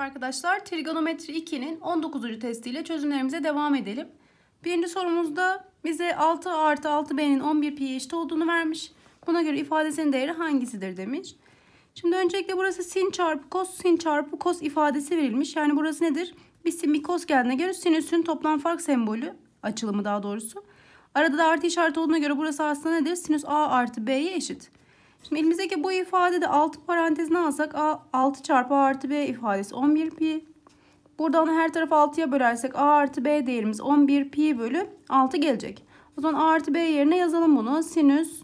arkadaşlar. Trigonometri 2'nin 19. testiyle çözümlerimize devam edelim. Birinci sorumuzda bize 6 artı 6b'nin 11 pi'ye eşit olduğunu vermiş. Buna göre ifadesinin değeri hangisidir demiş. Şimdi öncelikle burası sin çarpı kos sin çarpı kos ifadesi verilmiş. Yani burası nedir? Bir sin bir kos geldiğine göre sinüsün toplam fark sembolü açılımı daha doğrusu. Arada da artı işareti olduğuna göre burası aslında nedir? Sinüs a artı b'ye eşit. Şimdi elimizdeki bu ifadede 6 parantezine alsak 6 çarpı a artı b ifadesi 11 pi. Buradan her tarafı 6'ya bölersek a artı b değerimiz 11 pi bölü 6 gelecek. O zaman a artı b yerine yazalım bunu. Sinüs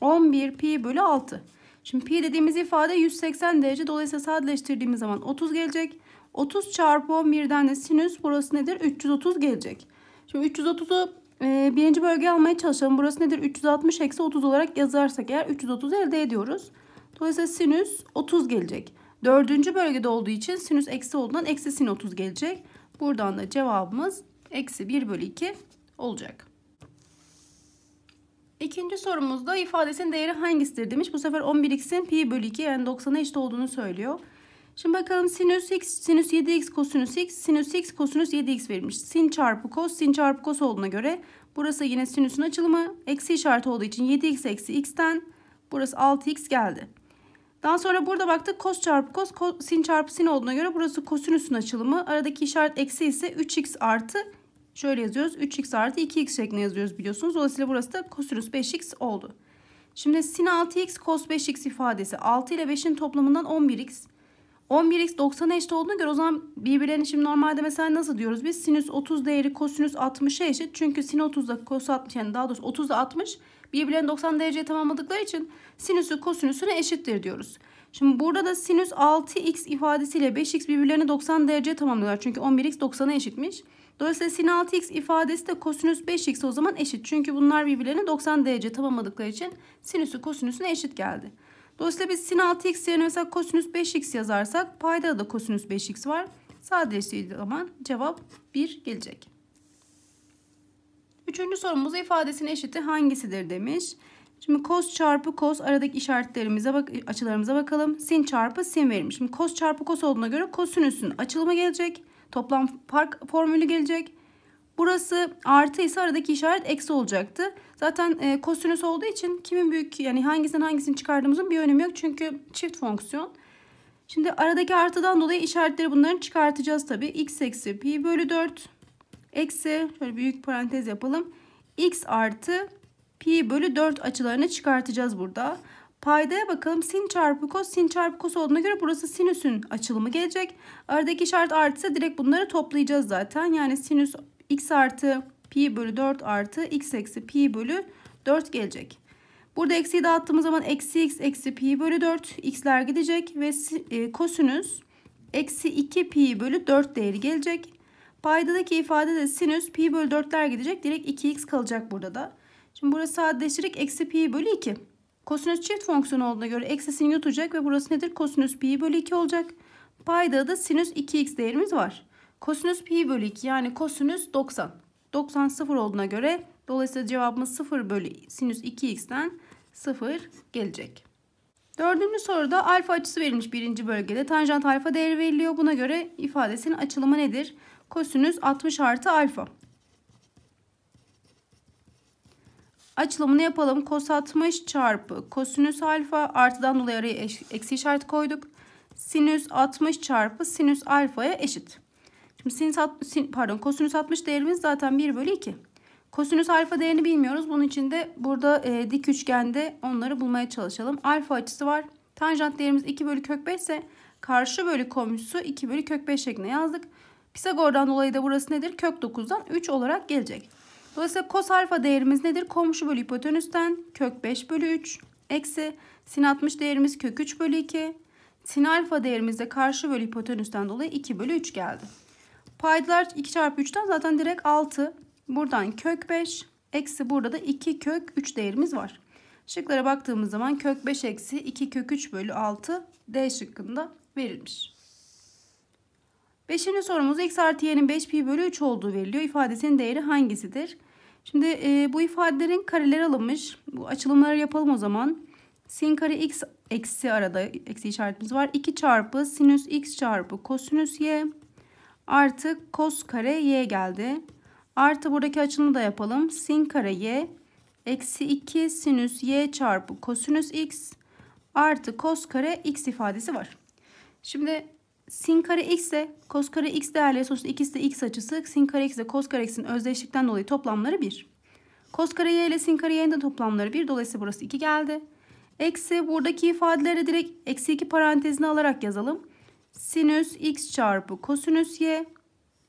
11 pi bölü 6. Şimdi pi dediğimiz ifade 180 derece. Dolayısıyla sadeleştirdiğimiz zaman 30 gelecek. 30 çarpı 11'den de sinüs burası nedir? 330 gelecek. Şimdi 330'u ee, birinci bölgeyi almaya çalışalım. Burası nedir? 360 eksi 30 olarak yazarsak eğer 330 elde ediyoruz. Dolayısıyla sinüs 30 gelecek. Dördüncü bölgede olduğu için sinüs eksi olduğundan eksi sin 30 gelecek. Buradan da cevabımız eksi 1 bölü 2 olacak. İkinci sorumuzda ifadesinin değeri hangisidir demiş. Bu sefer 11x'in pi bölü 2 yani 90'a eşit olduğunu söylüyor. Şimdi bakalım sinüs x, sinüs 7x, kosinüs x, sinüs x, kosinüs 7x verilmiş. Sin çarpı kos, sin çarpı kos olduğuna göre burası yine sinüsün açılımı. Eksi işareti olduğu için 7x eksi x'ten burası 6x geldi. Daha sonra burada baktık kos çarpı kos, kos sin çarpı sin olduğuna göre burası kosinüsün açılımı. Aradaki işaret eksi ise 3x artı şöyle yazıyoruz. 3x artı 2x şeklinde yazıyoruz biliyorsunuz. Dolayısıyla burası da kosinüs 5x oldu. Şimdi sin 6x kos 5x ifadesi 6 ile 5'in toplamından 11x. 11x 90 eşit olduğuna göre o zaman birbirlerini şimdi normalde mesela nasıl diyoruz? Biz sinüs 30 değeri kosinüs 60'a eşit. Çünkü sin 30'da kos 60 yani daha doğrusu 30 60 birbirlerini 90 dereceye tamamladıkları için sinüsü kosinüsüne eşittir diyoruz. Şimdi burada da sinüs 6x ifadesiyle 5x birbirlerini 90 dereceye tamamlıyorlar. Çünkü 11x 90'a eşitmiş. Dolayısıyla sin 6x ifadesi de kosinüs 5x o zaman eşit. Çünkü bunlar birbirlerini 90 derece tamamladıkları için sinüsü kosinüsüne eşit geldi. Dolayısıyla biz sin 6x yerine mesela kosinüs 5x yazarsak payda da kosinüs 5x var. Sadeleştiği zaman cevap 1 gelecek. Üçüncü sorumuz ifadesinin eşiti hangisidir demiş. Şimdi cos çarpı cos aradaki işaretlerimize bak açılarımıza bakalım. Sin çarpı sin verilmiş. Şimdi cos çarpı cos olduğuna göre kosinüsün açılımı gelecek. Toplam fark formülü gelecek. Burası artı ise aradaki işaret eksi olacaktı. Zaten e, kosinüs olduğu için kimin büyük yani hangisinden hangisini çıkardığımızın bir önemi yok. Çünkü çift fonksiyon. Şimdi aradaki artıdan dolayı işaretleri bunların çıkartacağız tabii. x eksi pi bölü 4 eksi şöyle büyük parantez yapalım. x artı pi bölü 4 açılarını çıkartacağız burada. Paydaya bakalım sin çarpı kos sin çarpı kos olduğuna göre burası sinüsün açılımı gelecek. Aradaki işaret artı ise direkt bunları toplayacağız zaten. Yani sinüs x artı pi bölü 4 artı x eksi pi bölü 4 gelecek. Burada eksiyi dağıttığımız zaman eksi x eksi pi bölü 4 x'ler gidecek ve e, kosinüs eksi 2 pi bölü 4 değeri gelecek. Paydadaki ifade de sinüs pi bölü 4'ler gidecek. Direkt 2x kalacak burada da. Şimdi burası sadeleştirerek eksi pi bölü 2. Kosinüs çift fonksiyon olduğuna göre eksisini yutacak ve burası nedir? Kosinüs pi bölü 2 olacak. Payda da sinüs 2x değerimiz var. Kosinüs pi bölü 2 yani kosinüs 90. 90 sıfır olduğuna göre dolayısıyla cevabımız 0 bölü sinüs 2x'ten 0 gelecek. Dördüncü soruda alfa açısı verilmiş birinci bölgede. Tanjant alfa değeri veriliyor. Buna göre ifadesinin açılımı nedir? Kosinüs 60 artı alfa. Açılımını yapalım. Kos 60 çarpı kosinüs alfa artıdan dolayı araya eksi işareti koyduk. Sinüs 60 çarpı sinüs alfaya eşit. Şimdi sinüs, sin, pardon kosinüs 60 değerimiz zaten 1 bölü 2. Kosinüs alfa değerini bilmiyoruz. Bunun için de burada e, dik üçgende onları bulmaya çalışalım. Alfa açısı var. Tanjant değerimiz 2 bölü kök 5 ise karşı bölü komşusu 2 bölü kök 5 şeklinde yazdık. Pisagor'dan dolayı da burası nedir? Kök 9'dan 3 olarak gelecek. Dolayısıyla kos alfa değerimiz nedir? Komşu bölü hipotenüsten kök 5 bölü 3 eksi sin 60 değerimiz kök 3 bölü 2. Sin alfa değerimiz de karşı bölü hipotenüsten dolayı 2 bölü 3 geldi. Paydalar 2 çarpı 3'ten zaten direkt 6. Buradan kök 5. Eksi burada da 2 kök 3 değerimiz var. Şıklara baktığımız zaman kök 5 eksi 2 kök 3 bölü 6 D şıkkında verilmiş. Beşinci sorumuz x artı y'nin 5 pi bölü 3 olduğu veriliyor. İfadesinin değeri hangisidir? Şimdi e, bu ifadelerin kareleri alınmış. Bu açılımları yapalım o zaman. Sin kare x eksi arada eksi işaretimiz var. 2 çarpı sinüs x çarpı kosinüs y artı kos kare y geldi. Artı buradaki açılımı da yapalım. Sin kare y eksi 2 sinüs y çarpı kosinüs x artı kos kare x ifadesi var. Şimdi sin kare x ise kos kare x değerleri sonuçta ikisi de x açısı. Sin kare x ile kos kare x'in özdeşlikten dolayı toplamları 1. Kos kare y ile sin kare y'nin de toplamları 1. Dolayısıyla burası 2 geldi. Eksi buradaki ifadeleri direkt eksi 2 parantezine alarak yazalım. Sinüs x çarpı kosinüs y.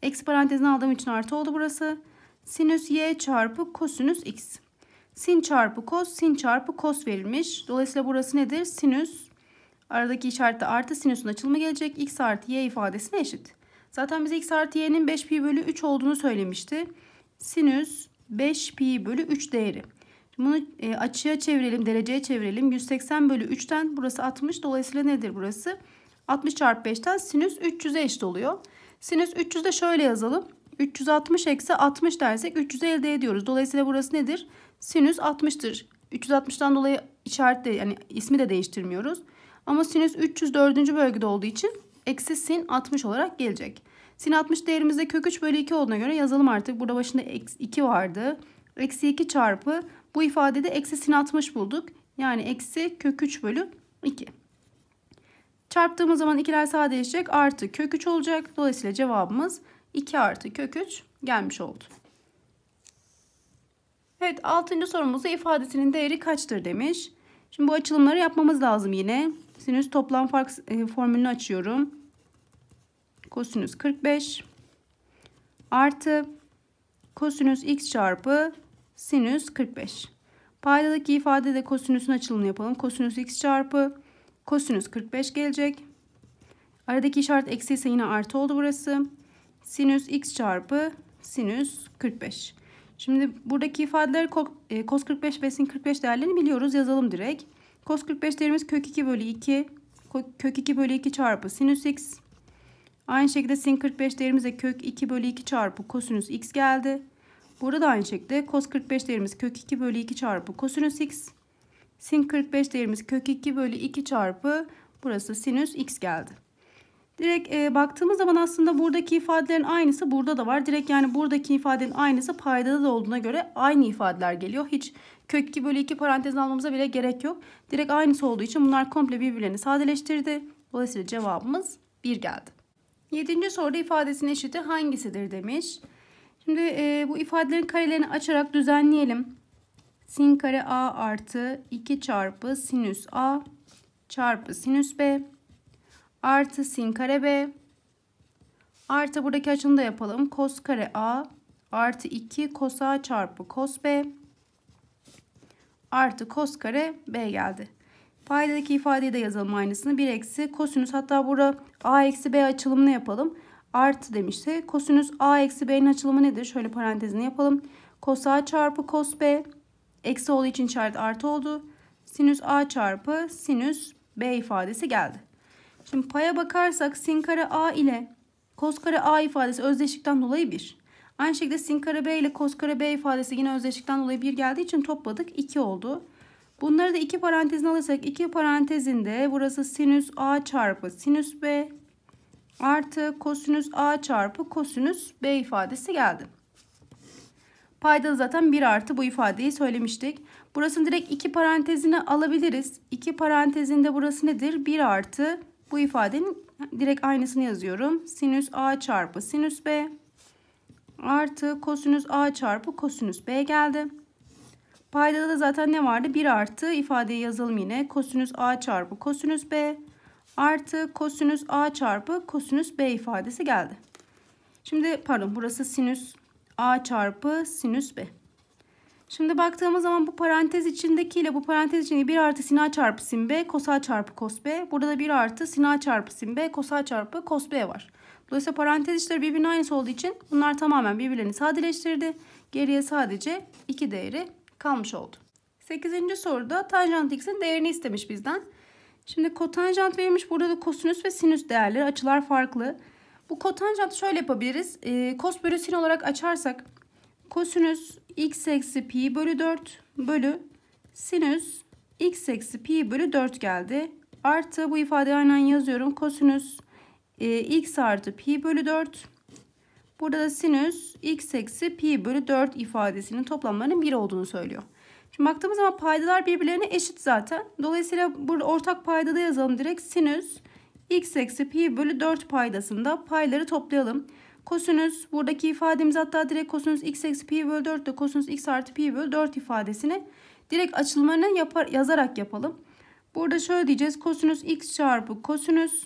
Eksi parantezine aldığım için artı oldu burası. Sinüs y çarpı kosinüs x. Sin çarpı kos, sin çarpı kos verilmiş. Dolayısıyla burası nedir? Sinüs. Aradaki işaretle artı sinüsün açılımı gelecek. x artı y ifadesine eşit. Zaten bize x artı y'nin 5 pi bölü 3 olduğunu söylemişti. Sinüs 5 pi bölü 3 değeri. bunu e, açıya çevirelim, dereceye çevirelim. 180 bölü 3'ten burası 60. Dolayısıyla nedir burası? Burası. 60 çarpı 5'ten sinüs 300'e eşit oluyor. Sinüs 300'de şöyle yazalım. 360 eksi 60 dersek 300 elde ediyoruz. Dolayısıyla burası nedir? Sinüs 60'tır. 360'tan dolayı işaret de yani ismi de değiştirmiyoruz. Ama sinüs 304. bölgede olduğu için eksi sin 60 olarak gelecek. Sin 60 değerimizde kök 3 bölü 2 olduğuna göre yazalım artık. Burada başında 2 vardı. Eksi 2 çarpı bu ifadede eksi sin 60 bulduk. Yani eksi kök 3 bölü 2. Çarptığımız zaman ikiler sadeleşecek. Artı kök 3 olacak. Dolayısıyla cevabımız 2 artı kök 3 gelmiş oldu. Evet 6. sorumuzda ifadesinin değeri kaçtır demiş. Şimdi bu açılımları yapmamız lazım yine. Sinüs toplam fark e, formülünü açıyorum. Kosinüs 45 artı kosinüs x çarpı sinüs 45. Paydadaki ifadede kosinüsün açılımını yapalım. Kosinüs x çarpı Kosinüs 45 gelecek. Aradaki işaret eksi ise yine artı oldu burası. Sinüs x çarpı sinüs 45. Şimdi buradaki ifadeler cos e, 45 ve sin 45 değerlerini biliyoruz. Yazalım direkt. Cos 45 değerimiz kök 2 bölü 2. Kök 2 bölü 2 çarpı sinüs x. Aynı şekilde sin 45 değerimize kök 2 bölü 2 çarpı kosinüs x geldi. Burada da aynı şekilde cos 45 değerimiz kök 2 bölü 2 çarpı kosinüs x. Sin 45 değerimiz kök 2 bölü 2 çarpı burası sinüs x geldi. Direkt e, baktığımız zaman aslında buradaki ifadelerin aynısı burada da var. Direkt yani buradaki ifadenin aynısı paydada da olduğuna göre aynı ifadeler geliyor. Hiç kök 2 bölü 2 parantez almamıza bile gerek yok. Direkt aynısı olduğu için bunlar komple birbirlerini sadeleştirdi. Dolayısıyla cevabımız 1 geldi. 7. soruda ifadesinin eşiti hangisidir demiş. Şimdi e, bu ifadelerin karelerini açarak düzenleyelim. Sin kare a artı 2 çarpı sinüs a çarpı sinüs b artı sin kare b artı buradaki açını da yapalım. Kos kare a artı 2 kos a çarpı kos b artı kos kare b geldi. Paydadaki ifadeyi de yazalım aynısını. 1 eksi kosinüs hatta burada a eksi b açılımını yapalım. Artı demişti. Kosinüs a eksi b'nin açılımı nedir? Şöyle parantezini yapalım. Kos a çarpı kos b Eksi olduğu için işaret artı oldu. Sinüs A çarpı sinüs B ifadesi geldi. Şimdi paya bakarsak sin kare A ile kos kare A ifadesi özdeşlikten dolayı 1. Aynı şekilde sin kare B ile kos kare B ifadesi yine özdeşlikten dolayı 1 geldiği için topladık 2 oldu. Bunları da iki parantezine alırsak iki parantezinde burası sinüs A çarpı sinüs B artı kosinüs A çarpı kosinüs B ifadesi geldi. Payda zaten 1 artı bu ifadeyi söylemiştik. Burasını direkt 2 parantezine alabiliriz. 2 parantezinde burası nedir? 1 artı bu ifadenin direkt aynısını yazıyorum. Sinüs a çarpı sinüs b artı kosinüs a çarpı kosinüs b geldi. Paydada da zaten ne vardı? 1 artı ifadeyi yazalım yine. Kosinüs a çarpı kosinüs b artı kosinüs a çarpı kosinüs b ifadesi geldi. Şimdi pardon burası sinüs a çarpı sinüs b. Şimdi baktığımız zaman bu parantez içindeki ile bu parantez içindeki 1 artı sin a çarpı sin b kos a çarpı kos b. Burada da 1 artı sin a çarpı sin b kos a çarpı kos b var. Dolayısıyla parantez içleri birbirinin aynısı olduğu için bunlar tamamen birbirlerini sadeleştirdi. Geriye sadece 2 değeri kalmış oldu. 8. soruda tanjant x'in değerini istemiş bizden. Şimdi kotanjant verilmiş. Burada da kosinüs ve sinüs değerleri açılar farklı. Bu kotanjantı şöyle yapabiliriz. E, ee, kos bölü sin olarak açarsak kosinüs x eksi pi bölü 4 bölü sinüs x eksi pi bölü 4 geldi. Artı bu ifadeyi aynen yazıyorum. Kosinüs e, x artı pi bölü 4. Burada da sinüs x eksi pi bölü 4 ifadesinin toplamlarının 1 olduğunu söylüyor. Şimdi baktığımız zaman paydalar birbirlerine eşit zaten. Dolayısıyla burada ortak payda da yazalım direkt. Sinüs x eksi pi bölü 4 paydasında payları toplayalım. Kosinüs buradaki ifademiz hatta direkt kosinüs x eksi pi bölü 4 de kosinüs x artı pi bölü 4 ifadesini direkt açılımını yapar, yazarak yapalım. Burada şöyle diyeceğiz. Kosinüs x çarpı kosinüs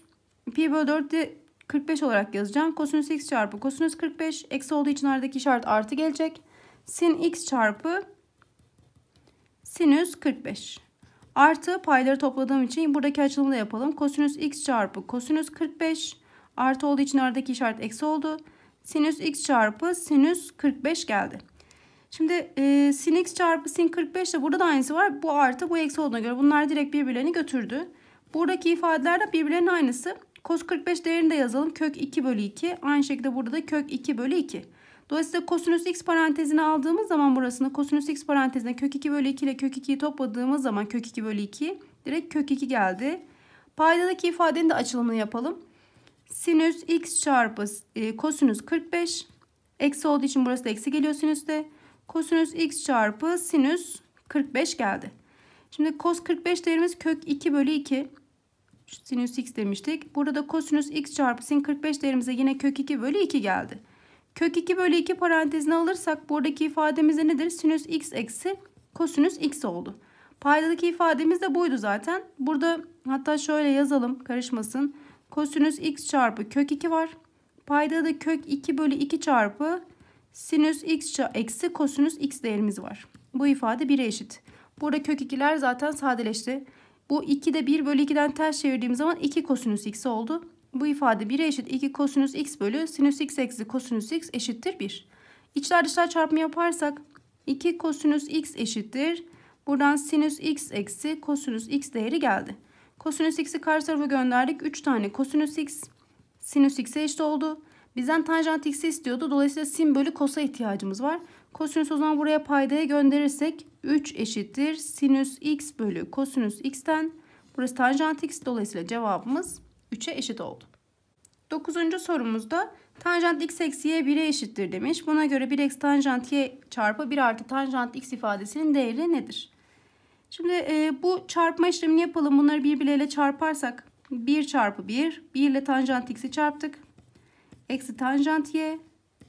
pi bölü 4 de 45 olarak yazacağım. Kosinüs x çarpı kosinüs 45 eksi olduğu için aradaki işaret artı gelecek. Sin x çarpı sinüs 45. Artı payları topladığım için buradaki açılımı da yapalım. Kosinüs x çarpı kosinüs 45 artı olduğu için aradaki işaret eksi oldu. Sinüs x çarpı sinüs 45 geldi. Şimdi e, sin x çarpı sin 45 de burada da aynısı var. Bu artı bu eksi olduğuna göre bunlar direkt birbirlerini götürdü. Buradaki ifadeler de birbirlerinin aynısı. Kos 45 değerini de yazalım. Kök 2 bölü 2. Aynı şekilde burada da kök 2 bölü 2. Dolayısıyla kosinüs x parantezine aldığımız zaman burasını kosinüs x parantezine kök 2 bölü 2 ile kök 2'yi topladığımız zaman kök 2 bölü 2 direkt kök 2 geldi. Paydadaki ifadenin de açılımını yapalım. Sinüs x çarpı e, kosinüs 45 eksi olduğu için burası da eksi geliyor sinüste. Kosinüs x çarpı sinüs 45 geldi. Şimdi kos 45 değerimiz kök 2 bölü 2 sinüs x demiştik. Burada da kosinüs x çarpı sin 45 değerimize yine kök 2 bölü 2 geldi. Kök 2 bölü 2 parantezine alırsak buradaki ifademizde nedir? Sinüs x eksi kosinüs x oldu. Paydadaki ifademiz de buydu zaten. Burada hatta şöyle yazalım karışmasın. Kosinüs x çarpı kök 2 var. Payda da kök 2 bölü 2 çarpı sinüs x eksi kosinüs x değerimiz var. Bu ifade 1'e eşit. Burada kök 2'ler zaten sadeleşti. Bu 2 de 1 bölü 2'den ters çevirdiğim zaman 2 kosinüs x oldu. Bu ifade 1'e eşit 2 kosinüs x bölü sinüs x eksi kosinüs x eşittir 1. İçler dışlar çarpımı yaparsak 2 kosinüs x eşittir. Buradan sinüs x eksi kosinüs x değeri geldi. Kosinüs x'i karşı tarafa gönderdik. 3 tane kosinüs x sinüs x'e eşit oldu. Bizden tanjant x'i istiyordu. Dolayısıyla sin bölü kosa ihtiyacımız var. Kosinüs o zaman buraya paydaya gönderirsek 3 eşittir sinüs x bölü kosinüs x'ten. Burası tanjant x dolayısıyla cevabımız 3'e eşit oldu. 9. sorumuzda tanjant x eksi y 1'e eşittir demiş. Buna göre 1 eksi tanjant y çarpı 1 artı tanjant x ifadesinin değeri nedir? Şimdi e, bu çarpma işlemini yapalım. Bunları birbirleriyle çarparsak 1 çarpı 1. 1 ile tanjant x'i çarptık. Eksi tanjant y.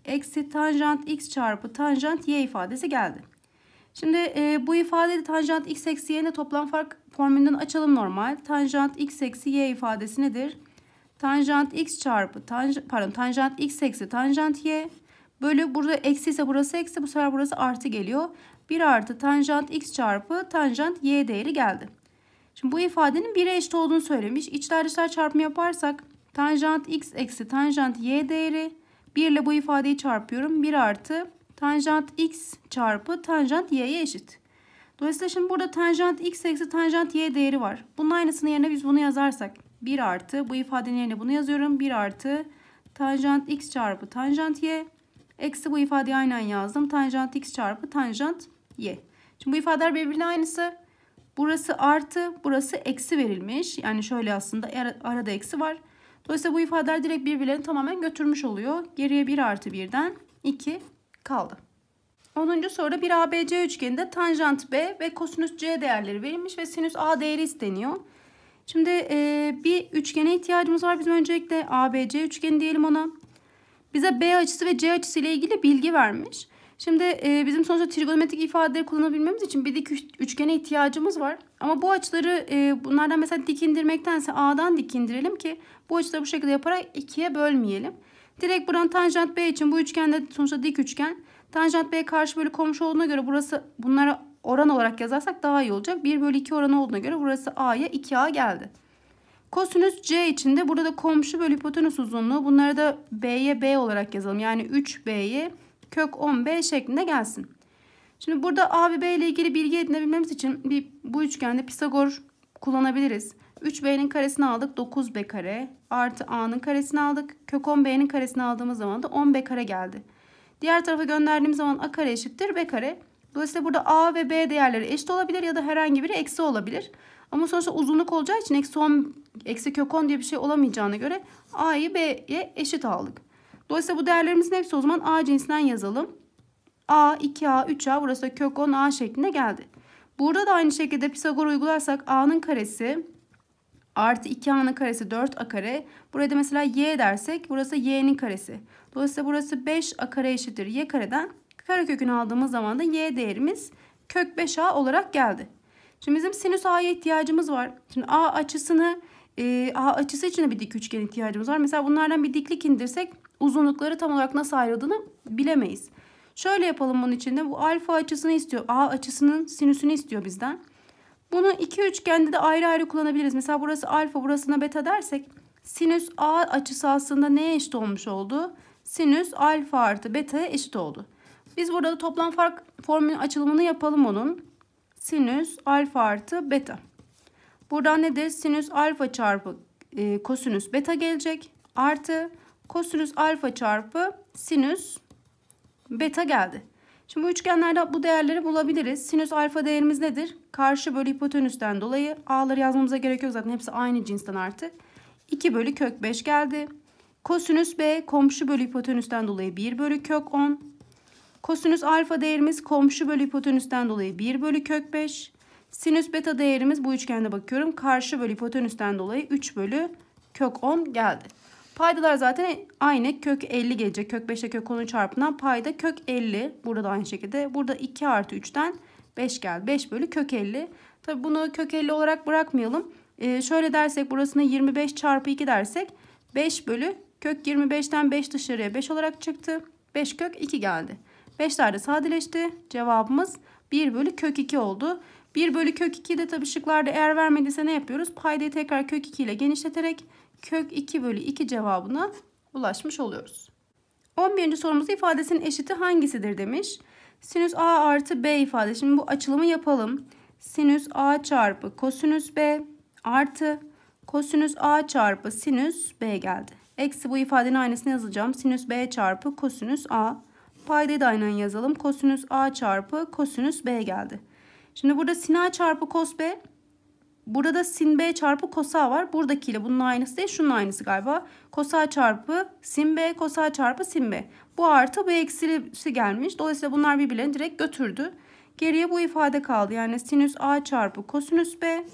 Eksi tanjant x çarpı tanjant y ifadesi geldi. Şimdi e, bu ifadede tanjant x eksi y'ne toplam fark formülünden açalım normal. Tanjant x eksi y ifadesi nedir? Tanjant x çarpı tanj pardon tanjant x eksi tanjant y bölü burada eksi ise burası eksi bu sefer burası artı geliyor. 1 artı tanjant x çarpı tanjant y değeri geldi. Şimdi bu ifadenin 1'e eşit olduğunu söylemiş. İçler dışlar çarpımı yaparsak tanjant x eksi tanjant y değeri 1 ile bu ifadeyi çarpıyorum. 1 artı Tanjant x çarpı tanjant y'ye eşit. Dolayısıyla şimdi burada tanjant x eksi tanjant y değeri var. Bunun aynısını yerine biz bunu yazarsak 1 artı bu ifadenin yerine bunu yazıyorum. 1 artı tanjant x çarpı tanjant y eksi bu ifadeyi aynen yazdım. Tanjant x çarpı tanjant y. Şimdi bu ifadeler birbirine aynısı. Burası artı burası eksi verilmiş. Yani şöyle aslında ar arada eksi var. Dolayısıyla bu ifadeler direkt birbirlerini tamamen götürmüş oluyor. Geriye 1 artı 1'den 2 kaldı. 10. soruda bir ABC üçgeninde tanjant B ve kosinüs C değerleri verilmiş ve sinüs A değeri isteniyor. Şimdi e, bir üçgene ihtiyacımız var. Biz öncelikle ABC üçgeni diyelim ona. Bize B açısı ve C açısı ile ilgili bilgi vermiş. Şimdi e, bizim sonuçta trigonometrik ifadeleri kullanabilmemiz için bir dik üçgene ihtiyacımız var. Ama bu açıları e, bunlardan mesela dik indirmektense A'dan dik indirelim ki bu açıları bu şekilde yaparak ikiye bölmeyelim. Direkt buranın tanjant B için bu üçgende sonuçta dik üçgen. Tanjant B karşı bölü komşu olduğuna göre burası bunlara oran olarak yazarsak daha iyi olacak. 1 bölü 2 oranı olduğuna göre burası A'ya 2A geldi. Kosinüs C için de burada komşu bölü hipotenüs uzunluğu bunları da B'ye B olarak yazalım. Yani 3B'ye kök 10B şeklinde gelsin. Şimdi burada A ve B ile ilgili bilgi edinebilmemiz için bir, bu üçgende Pisagor kullanabiliriz. 3b'nin karesini aldık 9b kare artı a'nın karesini aldık. Kök 10b'nin karesini aldığımız zaman da 10b kare geldi. Diğer tarafa gönderdiğim zaman a kare eşittir b kare. Dolayısıyla burada a ve b değerleri eşit olabilir ya da herhangi biri eksi olabilir. Ama sonuçta uzunluk olacağı için eksi 10, eksi kök 10 diye bir şey olamayacağına göre a'yı b'ye eşit aldık. Dolayısıyla bu değerlerimizin hepsi o zaman a cinsinden yazalım. a, 2a, 3a burası da kök 10a şeklinde geldi. Burada da aynı şekilde Pisagor uygularsak a'nın karesi artı 2a'nın karesi 4a kare. Buraya mesela y dersek burası y'nin karesi. Dolayısıyla burası 5a kare eşittir y kareden. Karekökünü aldığımız zaman da y değerimiz kök 5a olarak geldi. Şimdi bizim sinüs a'ya ihtiyacımız var. Şimdi a açısını e, a açısı için de bir dik üçgen ihtiyacımız var. Mesela bunlardan bir diklik indirsek uzunlukları tam olarak nasıl ayrıldığını bilemeyiz. Şöyle yapalım bunun için de bu alfa açısını istiyor. A açısının sinüsünü istiyor bizden. Bunu iki üçgende de ayrı ayrı kullanabiliriz. Mesela burası alfa burasına beta dersek sinüs A açısı aslında neye eşit olmuş oldu? Sinüs alfa artı beta'ya eşit oldu. Biz burada toplam fark formülün açılımını yapalım onun. Sinüs alfa artı beta. Buradan nedir? Sinüs alfa çarpı e, kosinüs beta gelecek. Artı kosinüs alfa çarpı sinüs beta geldi. Şimdi bu üçgenlerde bu değerleri bulabiliriz. Sinüs alfa değerimiz nedir? Karşı bölü hipotenüsten dolayı a'ları yazmamıza gerek yok zaten hepsi aynı cinsten artık. 2 bölü kök 5 geldi. Kosinüs b komşu bölü hipotenüsten dolayı 1 bölü kök 10. Kosinüs alfa değerimiz komşu bölü hipotenüsten dolayı 1 bölü kök 5. Sinüs beta değerimiz bu üçgende bakıyorum. Karşı bölü hipotenüsten dolayı 3 bölü kök 10 geldi. Paydalar zaten aynı kök 50 gelecek. Kök 5 ile kök 10'un çarpından payda kök 50. Burada da aynı şekilde. Burada 2 artı 3'ten 5 geldi. 5 bölü kök 50. Tabi bunu kök 50 olarak bırakmayalım. Ee, şöyle dersek burasını 25 çarpı 2 dersek 5 bölü kök 25'ten 5 dışarıya 5 olarak çıktı. 5 kök 2 geldi. 5'ler de sadeleşti. Cevabımız 1 bölü kök 2 oldu. 1 bölü kök 2'yi de tabii şıklarda eğer vermediyse ne yapıyoruz? Paydayı tekrar kök 2 ile genişleterek kök 2 bölü 2 cevabına ulaşmış oluyoruz. 11. sorumuz ifadesinin eşiti hangisidir demiş. Sinüs A artı B ifadesi. Şimdi bu açılımı yapalım. Sinüs A çarpı kosinüs B artı kosinüs A çarpı sinüs B geldi. Eksi bu ifadenin aynısını yazacağım. Sinüs B çarpı kosinüs A. Paydayı da aynen yazalım. Kosinüs A çarpı kosinüs B geldi. Şimdi burada sin A çarpı kos B Burada sin b çarpı kosa var. Buradakiyle bunun aynısı değil. Şunun aynısı galiba. Kosa çarpı sin b kosa çarpı sin b. Bu artı bu eksilisi gelmiş. Dolayısıyla bunlar birbirlerini direkt götürdü. Geriye bu ifade kaldı. Yani sinüs a çarpı kosinüs b.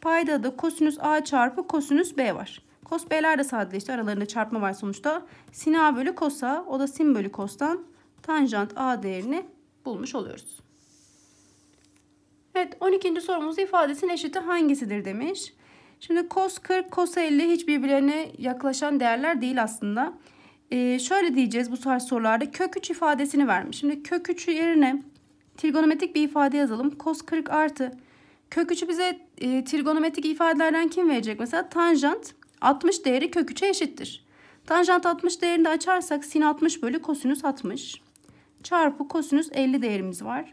Payda da kosinüs a çarpı kosinüs b var. Kos b'ler de sadeleşti. Aralarında çarpma var sonuçta. Sin a bölü kosa o da sin bölü kostan tanjant a değerini bulmuş oluyoruz. Evet 12. sorumuz ifadesinin eşiti hangisidir demiş. Şimdi cos 40, cos 50 hiç birbirlerine yaklaşan değerler değil aslında. Ee, şöyle diyeceğiz bu tarz sorularda kök 3 ifadesini vermiş. Şimdi kök 3'ü yerine trigonometrik bir ifade yazalım. Cos 40 artı. Kök 3'ü bize e, trigonometrik ifadelerden kim verecek? Mesela tanjant 60 değeri kök 3'e eşittir. Tanjant 60 değerini de açarsak sin 60 bölü kosinüs 60 çarpı kosinüs 50 değerimiz var.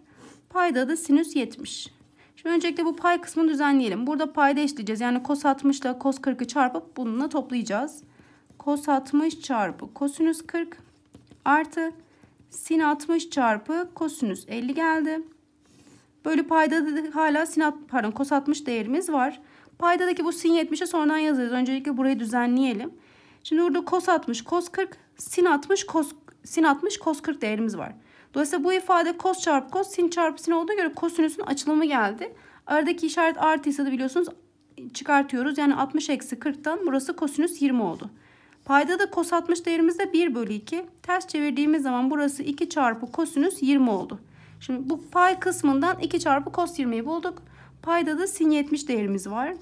Payda da sinüs 70. Şimdi öncelikle bu pay kısmını düzenleyelim. Burada payda eşleyeceğiz. Yani cos 60 ile cos 40'ı çarpıp bununla toplayacağız. Cos 60 çarpı kosinüs 40 artı sin 60 çarpı kosinüs 50 geldi. Böyle payda da hala sin pardon cos 60 değerimiz var. Paydadaki bu sin 70'e sonradan yazarız. Öncelikle burayı düzenleyelim. Şimdi burada cos 60, cos 40, sin 60, cos sin 60, cos 40 değerimiz var. Dolayısıyla bu ifade kos çarpı kos sin çarpı sin olduğuna göre kosinüsün açılımı geldi. Aradaki işaret artıysa da biliyorsunuz çıkartıyoruz. Yani 60 eksi 40'tan burası kosinüs 20 oldu. Payda da kos 60 değerimiz de 1 bölü 2. Ters çevirdiğimiz zaman burası 2 çarpı kosinüs 20 oldu. Şimdi bu pay kısmından 2 çarpı kos 20'yi bulduk. Payda da sin 70 değerimiz var.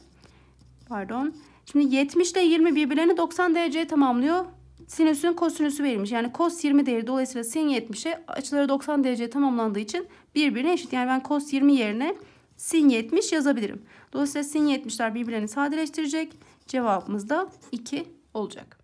Pardon. Şimdi 70 ile 20 birbirlerini 90 dereceye tamamlıyor sinüsün kosinüsü verilmiş. Yani cos 20 değeri dolayısıyla sin 70'e açıları 90 derece tamamlandığı için birbirine eşit. Yani ben cos 20 yerine sin 70 yazabilirim. Dolayısıyla sin 70'ler birbirlerini sadeleştirecek. Cevabımız da 2 olacak.